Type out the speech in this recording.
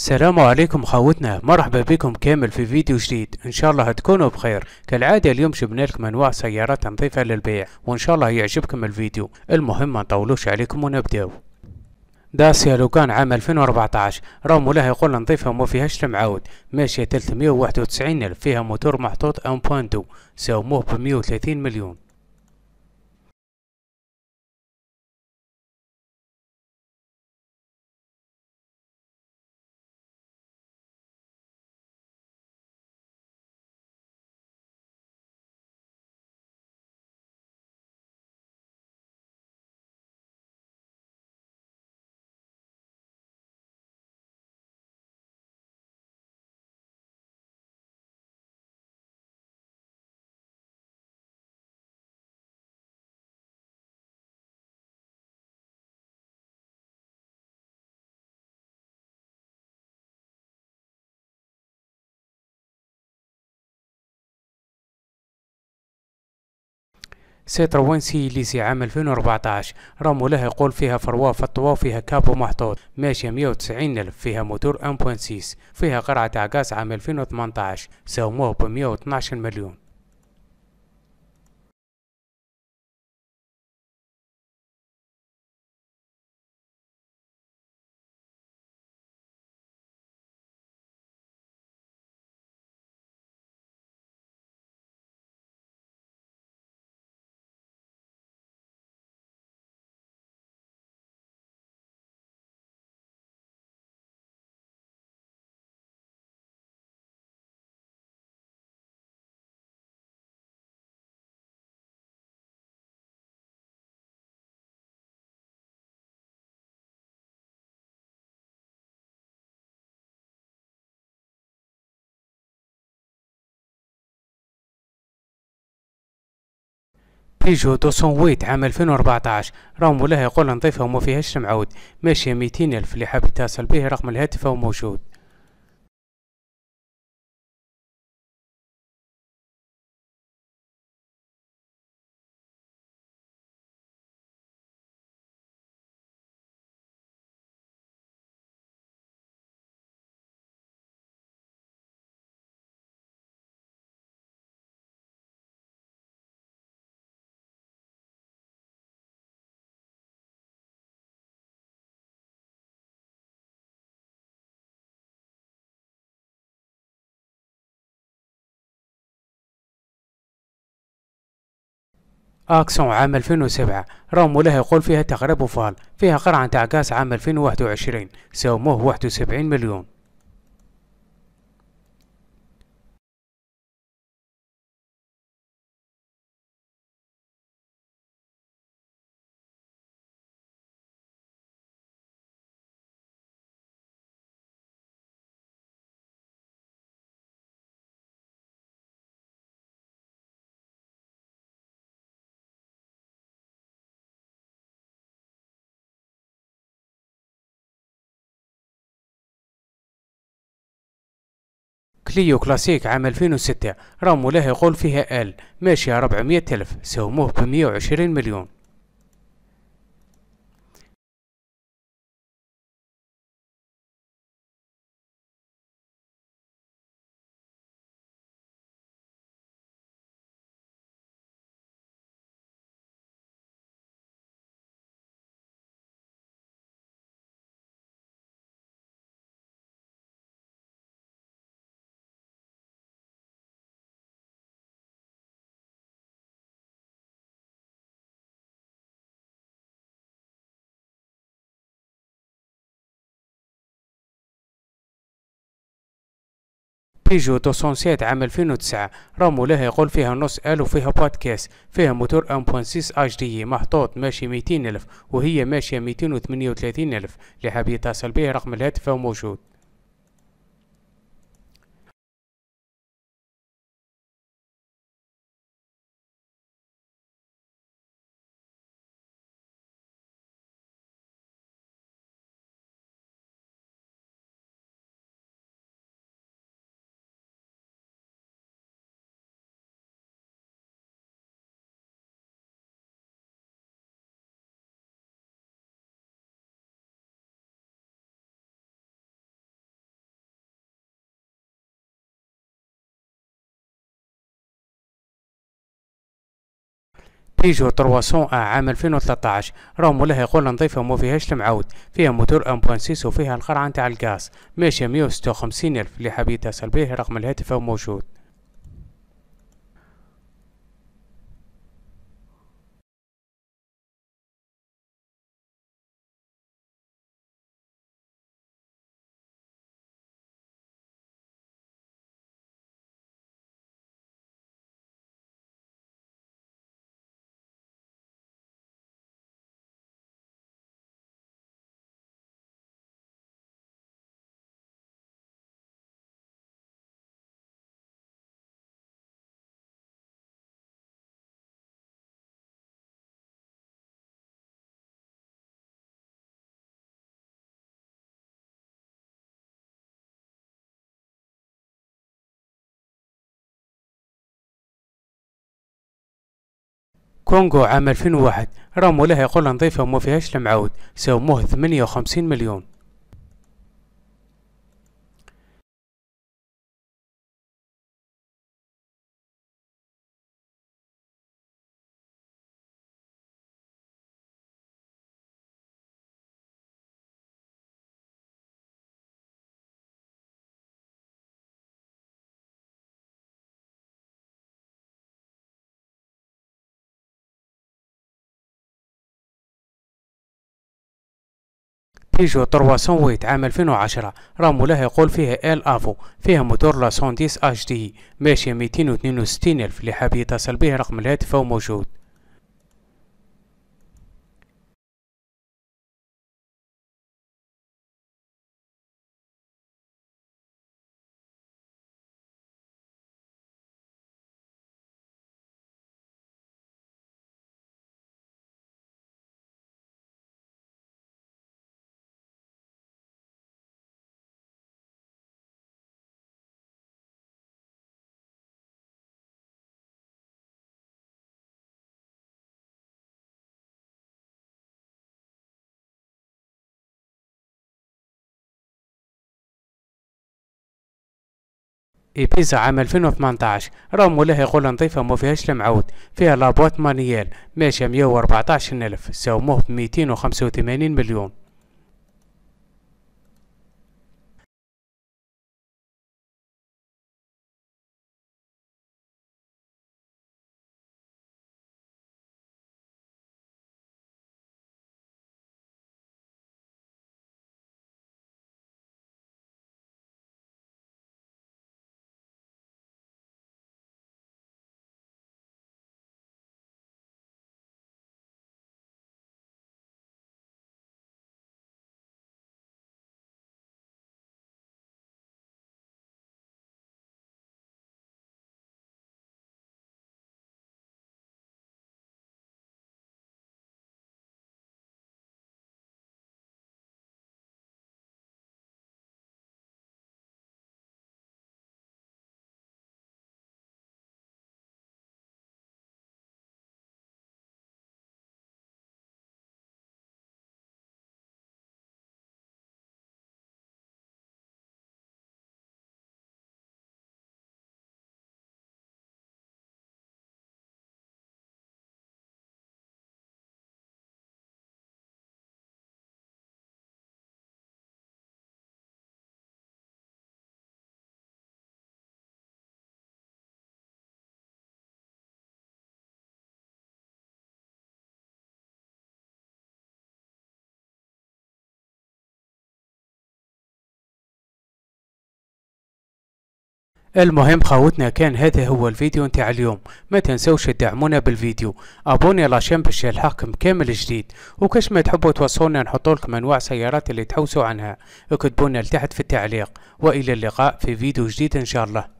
السلام عليكم خاوتنا مرحبا بكم كامل في فيديو جديد ان شاء الله هتكونوا بخير كالعادة اليوم جبنا لكم انواع سيارات نظيفة للبيع وان شاء الله يعجبكم الفيديو المهم ما نطولوش عليكم ونبداو داسيا لوكان عام 2014 رغم لها يقول نظيفة وما فيهاش المعاود ماشية 391 ألف فيها موتور محطوط 1.2 ساوموه ب 130 مليون سيت روانسي ليسي عام 2014 رامو له يقول فيها فروا فطوا فيها كابو محطوط ماشية 190 ألف فيها موتور 1.6 فيها قرعة عقاس عام 2018 سوموه ب 112 مليون بيجو دوسون ويت عام 2014 رغم وله يقول نظيفة وما فيهاش معود ماشي 200 ألف اللي حاب يتصل به رقم الهاتف هو موجود أكسون عام 2007 رغم لها يقول فيها تقريب فال فيها قرعة عكاس عام 2021 ساهموه 71 مليون كليو كلاسيك عام 2006 رام له يقول فيها ال ماشي 400 ألف سوموه ب 120 مليون بيجو دوسون عام 2009 رامو لها يقول فيها نص ألو وفيها بودكاست فيها موتور 1.6 HD دي محطوط ماشي 200 ألف وهي ماشية 238 ألف اللي حاب يتصل به رقم الهاتف موجود بيجو 300 عام 2013 رغم ولا يقول نظيفة وما فيهاش المعود فيها موتور 1.6 وفيها القرعة نتاع الغاز ماشي 156 ألف اللي حبيت أسأل به رقم الهاتف موجود كونغو عام 2001 رموا لها قولا ضيفة وما فيهاش لمعود سوموه 58 مليون بيجو 308 عام 2010 رامو له يقول فيها ال افو فيها موتور لا 110 اتش دي ماشية 262 الف اللي حاب يتصل به رقم الهاتف موجود إبيزا عام 2018 رغم لها يقول نظيفة ما فيهاش المعود فيها لابوات مانيال ماشية 114 ألف ساوموه ب 285 مليون المهم خاوتنا كان هذا هو الفيديو نتاع اليوم ما تنسوش تدعمونا بالفيديو ابوني لاشين باش يلحقكم كامل جديد وكاش ما تحبوا توصلونا نحطوا لكم انواع سيارات اللي تحوسوا عنها اكتبونا لتحت في التعليق والى اللقاء في فيديو جديد ان شاء الله